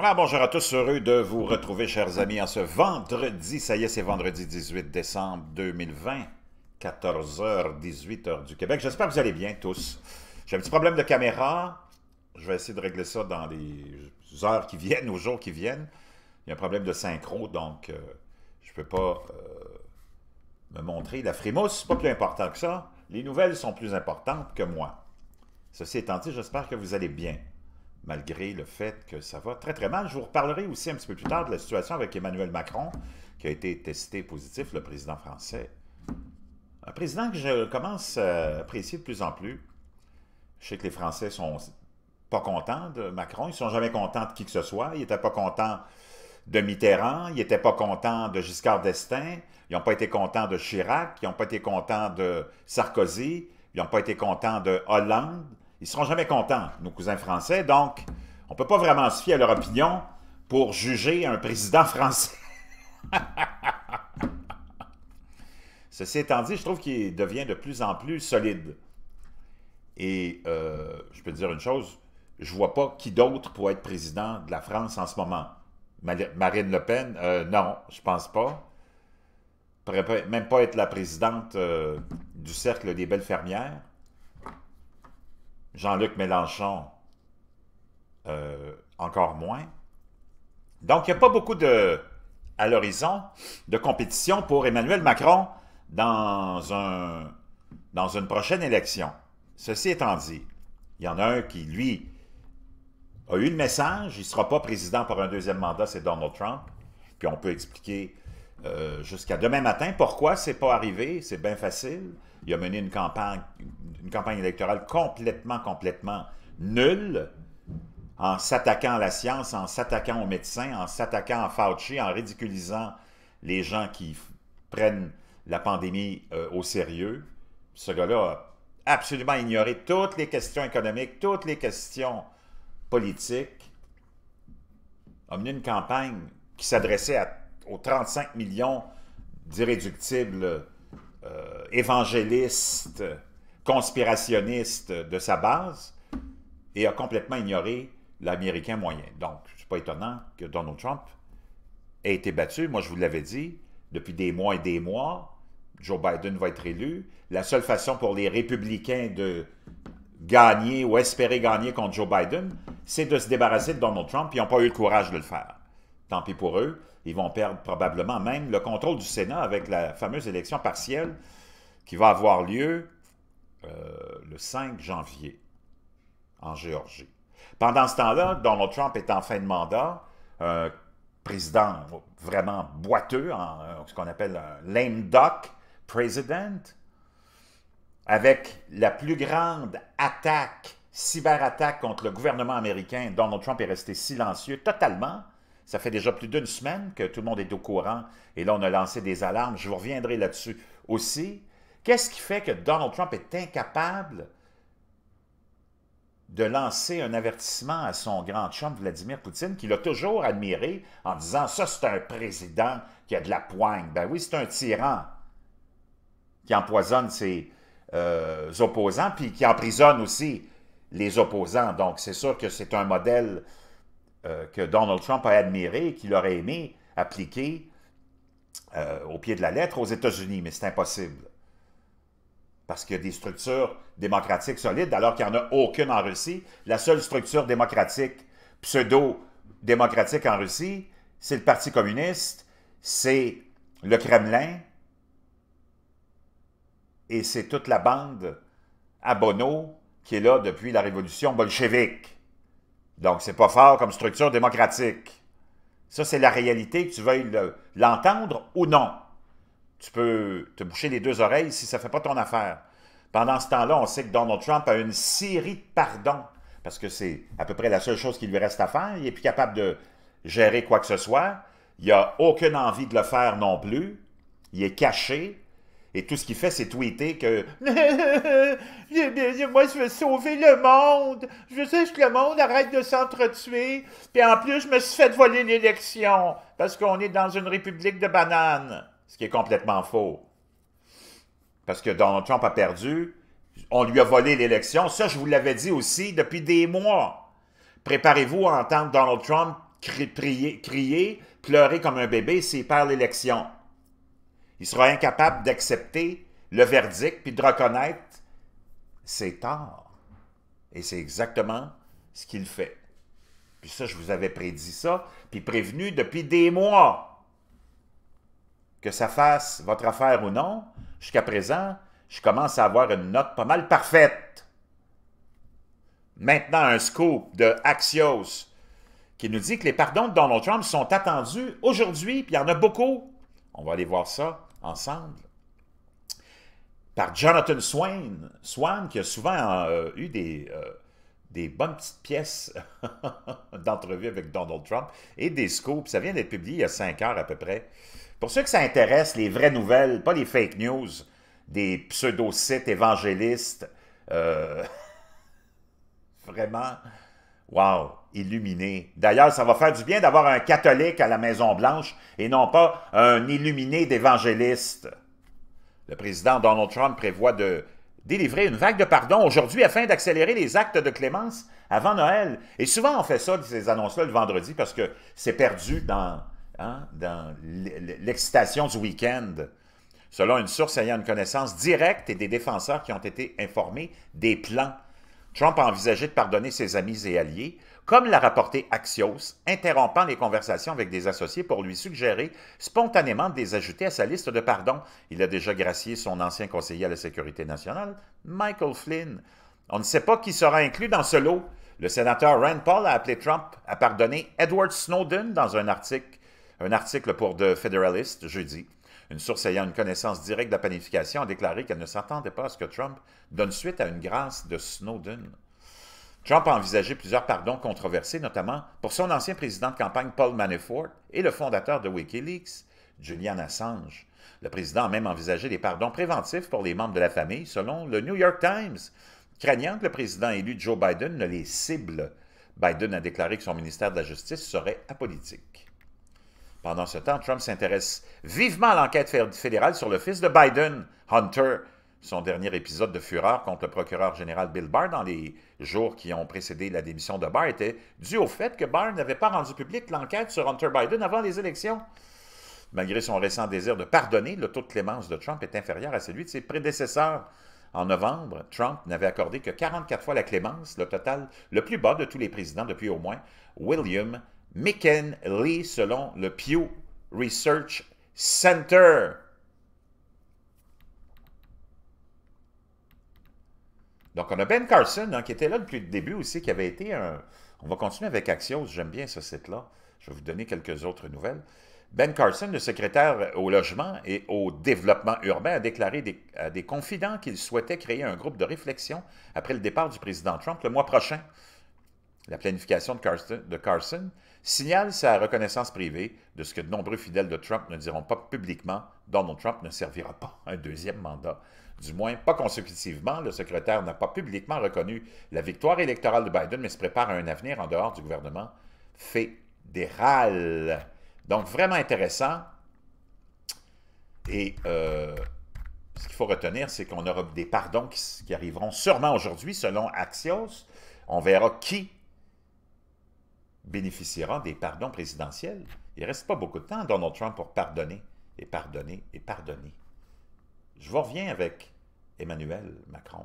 Ah, bonjour à tous, heureux de vous retrouver, chers amis, en ce vendredi, ça y est, c'est vendredi 18 décembre 2020, 14h, 18h du Québec. J'espère que vous allez bien tous. J'ai un petit problème de caméra, je vais essayer de régler ça dans les heures qui viennent, aux jours qui viennent. Il y a un problème de synchro, donc euh, je ne peux pas euh, me montrer. La frimousse, c'est pas plus important que ça. Les nouvelles sont plus importantes que moi. Ceci étant dit, j'espère que vous allez bien malgré le fait que ça va très très mal. Je vous reparlerai aussi un petit peu plus tard de la situation avec Emmanuel Macron, qui a été testé positif, le président français. Un président que je commence à apprécier de plus en plus. Je sais que les Français sont pas contents de Macron, ils sont jamais contents de qui que ce soit, ils n'étaient pas contents de Mitterrand, ils n'étaient pas contents de Giscard d'Estaing, ils n'ont pas été contents de Chirac, ils n'ont pas été contents de Sarkozy, ils n'ont pas été contents de Hollande, ils seront jamais contents, nos cousins français. Donc, on ne peut pas vraiment se fier à leur opinion pour juger un président français. Ceci étant dit, je trouve qu'il devient de plus en plus solide. Et euh, je peux dire une chose, je vois pas qui d'autre pourrait être président de la France en ce moment. Marine Le Pen, euh, non, je pense pas. Pourrait même pas être la présidente euh, du Cercle des Belles Fermières. Jean-Luc Mélenchon, euh, encore moins. Donc, il n'y a pas beaucoup de, à l'horizon de compétition pour Emmanuel Macron dans, un, dans une prochaine élection. Ceci étant dit, il y en a un qui, lui, a eu le message, il ne sera pas président pour un deuxième mandat, c'est Donald Trump. Puis on peut expliquer euh, jusqu'à demain matin pourquoi c'est pas arrivé, c'est bien facile. Il a mené une campagne, une campagne électorale complètement, complètement nulle, en s'attaquant à la science, en s'attaquant aux médecins, en s'attaquant à Fauci, en ridiculisant les gens qui prennent la pandémie euh, au sérieux. Ce gars-là a absolument ignoré toutes les questions économiques, toutes les questions politiques. A mené une campagne qui s'adressait aux 35 millions d'irréductibles euh, évangéliste, conspirationniste de sa base et a complètement ignoré l'Américain moyen. Donc, ce n'est pas étonnant que Donald Trump ait été battu. Moi, je vous l'avais dit, depuis des mois et des mois, Joe Biden va être élu. La seule façon pour les républicains de gagner ou espérer gagner contre Joe Biden, c'est de se débarrasser de Donald Trump, ils n'ont pas eu le courage de le faire. Tant pis pour eux. Ils vont perdre probablement même le contrôle du Sénat avec la fameuse élection partielle qui va avoir lieu euh, le 5 janvier en Géorgie. Pendant ce temps-là, Donald Trump est en fin de mandat, un président vraiment boiteux, en, ce qu'on appelle un lame duck president, avec la plus grande attaque, cyberattaque contre le gouvernement américain. Donald Trump est resté silencieux totalement. Ça fait déjà plus d'une semaine que tout le monde est au courant et là, on a lancé des alarmes. Je vous reviendrai là-dessus aussi. Qu'est-ce qui fait que Donald Trump est incapable de lancer un avertissement à son grand chum Vladimir Poutine, qu'il a toujours admiré en disant « ça, c'est un président qui a de la poigne ». Ben oui, c'est un tyran qui empoisonne ses euh, opposants, puis qui emprisonne aussi les opposants. Donc, c'est sûr que c'est un modèle euh, que Donald Trump a admiré et qu'il aurait aimé appliquer euh, au pied de la lettre aux États-Unis, mais c'est impossible. Parce qu'il y a des structures démocratiques solides, alors qu'il n'y en a aucune en Russie. La seule structure démocratique, pseudo-démocratique en Russie, c'est le Parti communiste, c'est le Kremlin, et c'est toute la bande à Bono qui est là depuis la révolution bolchevique. Donc, c'est pas fort comme structure démocratique. Ça, c'est la réalité, que tu veuilles l'entendre ou non. Tu peux te boucher les deux oreilles si ça ne fait pas ton affaire. Pendant ce temps-là, on sait que Donald Trump a une série de pardons, parce que c'est à peu près la seule chose qui lui reste à faire. Il n'est plus capable de gérer quoi que ce soit. Il n'a aucune envie de le faire non plus. Il est caché. Et tout ce qu'il fait, c'est tweeter que moi, je veux sauver le monde. Je veux que le monde arrête de s'entretuer. Puis en plus, je me suis fait voler l'élection parce qu'on est dans une république de bananes. Ce qui est complètement faux. Parce que Donald Trump a perdu. On lui a volé l'élection. Ça, je vous l'avais dit aussi depuis des mois. Préparez-vous à entendre Donald Trump crier, crier pleurer comme un bébé s'il perd l'élection. Il sera incapable d'accepter le verdict puis de reconnaître ses torts. Et c'est exactement ce qu'il fait. Puis ça, je vous avais prédit ça, puis prévenu depuis des mois. Que ça fasse votre affaire ou non, jusqu'à présent, je commence à avoir une note pas mal parfaite. Maintenant, un scoop de Axios qui nous dit que les pardons de Donald Trump sont attendus aujourd'hui, puis il y en a beaucoup. On va aller voir ça ensemble par Jonathan Swain. Swan qui a souvent euh, eu des, euh, des bonnes petites pièces d'entrevue avec Donald Trump et des scoops. Ça vient d'être publié il y a cinq heures à peu près. Pour ceux que ça intéresse, les vraies nouvelles, pas les fake news, des pseudo-sites évangélistes, euh, vraiment... Wow! Illuminé. D'ailleurs, ça va faire du bien d'avoir un catholique à la Maison-Blanche et non pas un illuminé d'évangéliste. Le président Donald Trump prévoit de délivrer une vague de pardon aujourd'hui afin d'accélérer les actes de clémence avant Noël. Et souvent, on fait ça, ces annonces-là, le vendredi, parce que c'est perdu dans, hein, dans l'excitation du week-end. Selon une source ayant une connaissance directe et des défenseurs qui ont été informés des plans Trump a envisagé de pardonner ses amis et alliés, comme l'a rapporté Axios, interrompant les conversations avec des associés pour lui suggérer spontanément de les ajouter à sa liste de pardons. Il a déjà gracié son ancien conseiller à la sécurité nationale, Michael Flynn. On ne sait pas qui sera inclus dans ce lot. Le sénateur Rand Paul a appelé Trump à pardonner Edward Snowden dans un article, un article pour The Federalist jeudi. Une source ayant une connaissance directe de la planification a déclaré qu'elle ne s'attendait pas à ce que Trump donne suite à une grâce de Snowden. Trump a envisagé plusieurs pardons controversés, notamment pour son ancien président de campagne Paul Manafort et le fondateur de Wikileaks, Julian Assange. Le président a même envisagé des pardons préventifs pour les membres de la famille, selon le New York Times, craignant que le président élu Joe Biden ne les cible. Biden a déclaré que son ministère de la Justice serait apolitique. Pendant ce temps, Trump s'intéresse vivement à l'enquête fédérale sur le fils de Biden, Hunter, son dernier épisode de fureur contre le procureur général Bill Barr dans les jours qui ont précédé la démission de Barr était dû au fait que Barr n'avait pas rendu publique l'enquête sur Hunter Biden avant les élections. Malgré son récent désir de pardonner, le taux de clémence de Trump est inférieur à celui de ses prédécesseurs. En novembre, Trump n'avait accordé que 44 fois la clémence, le total le plus bas de tous les présidents depuis au moins William McKinley, selon le Pew Research Center. Donc, on a Ben Carson, hein, qui était là depuis le début aussi, qui avait été un... On va continuer avec Axios, j'aime bien ce site-là. Je vais vous donner quelques autres nouvelles. Ben Carson, le secrétaire au logement et au développement urbain, a déclaré à des confidents qu'il souhaitait créer un groupe de réflexion après le départ du président Trump le mois prochain. La planification de de Carson signale sa reconnaissance privée de ce que de nombreux fidèles de Trump ne diront pas publiquement, Donald Trump ne servira pas un deuxième mandat. Du moins, pas consécutivement, le secrétaire n'a pas publiquement reconnu la victoire électorale de Biden, mais se prépare à un avenir en dehors du gouvernement fédéral. Donc, vraiment intéressant. Et euh, ce qu'il faut retenir, c'est qu'on aura des pardons qui arriveront sûrement aujourd'hui, selon Axios. On verra qui bénéficiera des pardons présidentiels. Il ne reste pas beaucoup de temps à Donald Trump pour pardonner et pardonner et pardonner. Je reviens avec Emmanuel Macron.